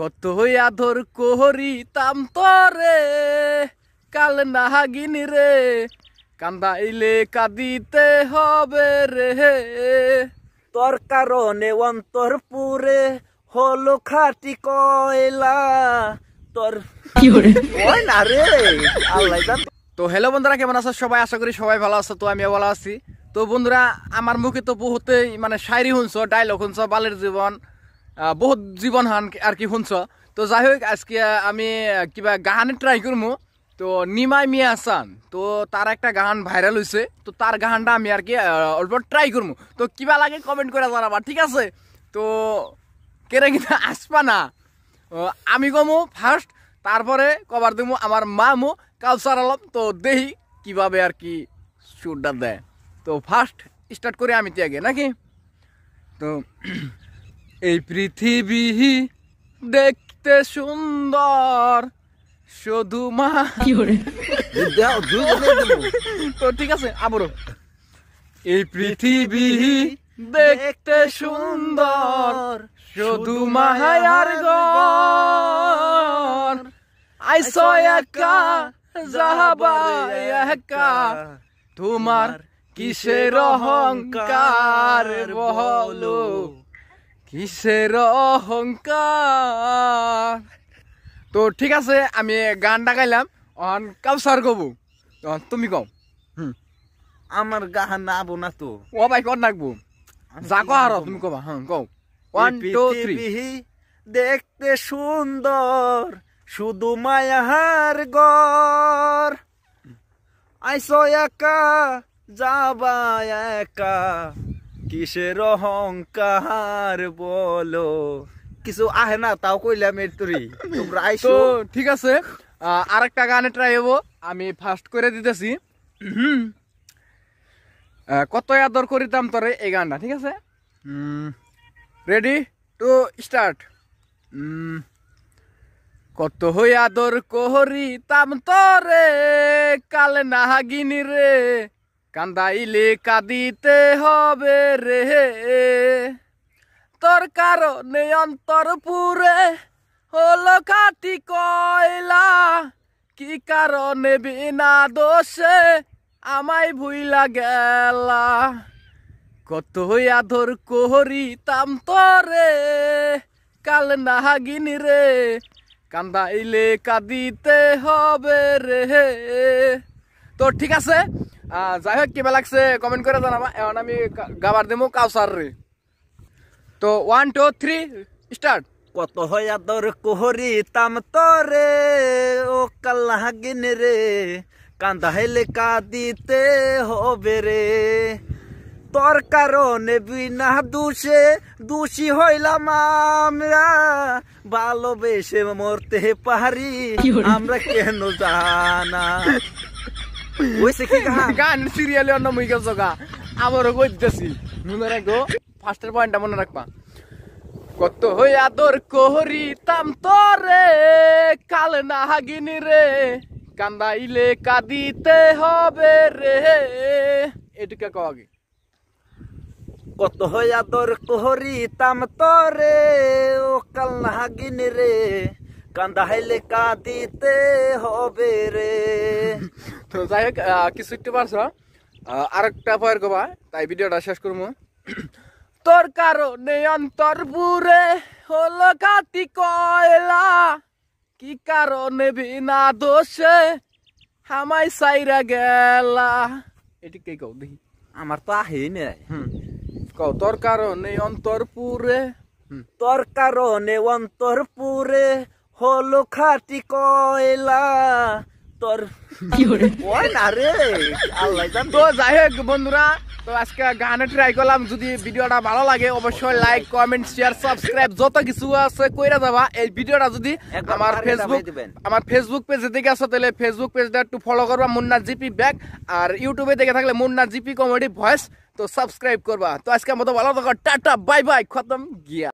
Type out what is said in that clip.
কত আদর তাম তরে কাল নাহাগিনি রে কান্দাইলে কাদিতে হবে রে তোর কারণে অন্তর পুরে হলো খাটি কয়লা তোর না রে তো হ্যালো বন্ধুরা কেমন আছো সবাই আশা করি সবাই ভালো আছো তো আমিও ভালো আছি তো বন্ধুরা আমার মুখে তো বহুতেই মানে শায়রি শুনছো ডায়লগ শুনছো বালের জীবন বহুত জীবন হান আর কি শুনছ তো যাই হোক আজকে আমি কিবা গাহানে ট্রাই করবো তো নিমাই মিয়া আসান তো তার একটা গান ভাইরাল হয়েছে তো তার গানটা আমি আর কি অল্প ট্রাই করবো তো কিবা লাগে কমেন্ট করে জানাবা ঠিক আছে তো কেরে কিন্তু আসবা না আমি কমো ফার্স্ট তারপরে কবার দেবো আমার মামো কালচার অলপ তো দেহি কিভাবে আর কি শুটটা দেয় তো ফার্স্ট স্টার্ট করি আমি ত্যাগে নাকি তো এই পৃথিবী দেখতে সুন্দর শুধু মা তো ঠিক আছে আবারও এই পৃথিবী দেখতে সুন্দর শুধু মাহায়ার গর আইসো একা যাহাবা একা তোমার কিসের অহংকার বহলো অহংকার তো ঠিক আছে আমি গানটা গাইলাম অন কাউসার কবু তুমি কও আমার গান না আবো না তো ও ভাই কর নাকবো যা কো আর তুমি কবা হ্যাঁ কও ওয়ান টু থ্রি দেখতে সুন্দর শুধু মায়ার গর আইসো একা যাবা একা কিসের অহংকার বলো কিছু আহে না তাও কইলাম এর তুরি তোমরা ঠিক আছে আরেকটা গানে ট্রাই হবো আমি ফার্স্ট করে দিতেছি কত আদর করিতাম তোরে এই গানটা ঠিক আছে রেডি টু স্টার্ট কত হই আদর করিতাম তোরে কাল নাহাগিনী রে কান্দাইলে কাঁদিতে হবে রে তোর কারণে অন্তর পুরে হলো কাটি কয়লা কি কারণে বিনা দোষে আমায় ভুইলা গেলা কত আদর করিতাম তরে কাল নাহাগিনি রে কান্দাইলে কাঁদিতে হবে রে তো ঠিক আছে যাই হোক কিবা লাগছে কমেন্ট করে জানাবা এখন আমি গাবার দিব কাউসার রে তো ওয়ান টু থ্রি স্টার্ট কত হয় দর কোহরি তাম তরে ও কাল্লাহিন রে হেলে কাঁদিতে হবে রে তোর কারণে বিনা দুষে দোষী হইলাম আমরা ভালোবেসে মরতে পারি আমরা কেন জানা ওইছে কি গান সিরিয়ালে অন্য মুই গেছো গা আমারও কইতেছি মনে রাখো ফার্স্টের পয়েন্টটা মনে রাখবা কত হইয়া তোর তাম তরে কাল না হাগিনি রে কান্দাইলে কাঁদিতে হবে রে এটুকা কও আগে কত হইয়া তোর তাম তরে ও কাল না হাগিনি রে কান্দাইলে কাঁদিতে হবে রে তো যাই হোক কিছু একটু পারছো হ্যাঁ? একটা পয়ের কবা তাই ভিডিওটা শেষ করবো তোর কারণে অন্তর পুরে হলো কাতি কয়লা কি কারণে বিনা দোষে হামাই সাইরা গেলা এটি কে কও দেখি আমার তো আহে নাই কও তোর কারণে অন্তর পুরে তোর কারণে অন্তর পুরে হলো খাটি কয়লা আজকে গানে ট্রাই করলাম যদি ভিডিওটা ভালো লাগে অবশ্যই লাইক কমেন্ট শেয়ার সাবস্ক্রাইব যত কিছু আছে কইরা যাবা এই ভিডিওটা যদি আমার ফেসবুক আমার দেখে আসো তাহলে ফেসবুক পেজটা একটু ফলো করবা মুন্না জিপি ব্যাক আর ইউটিউবে দেখে থাকলে মুন্না জিপি কমেডি ভয়েস তো সাবস্ক্রাইব করবা তো আজকে মতো ভালো থাকো টাটা বাই বাই খতম গিয়া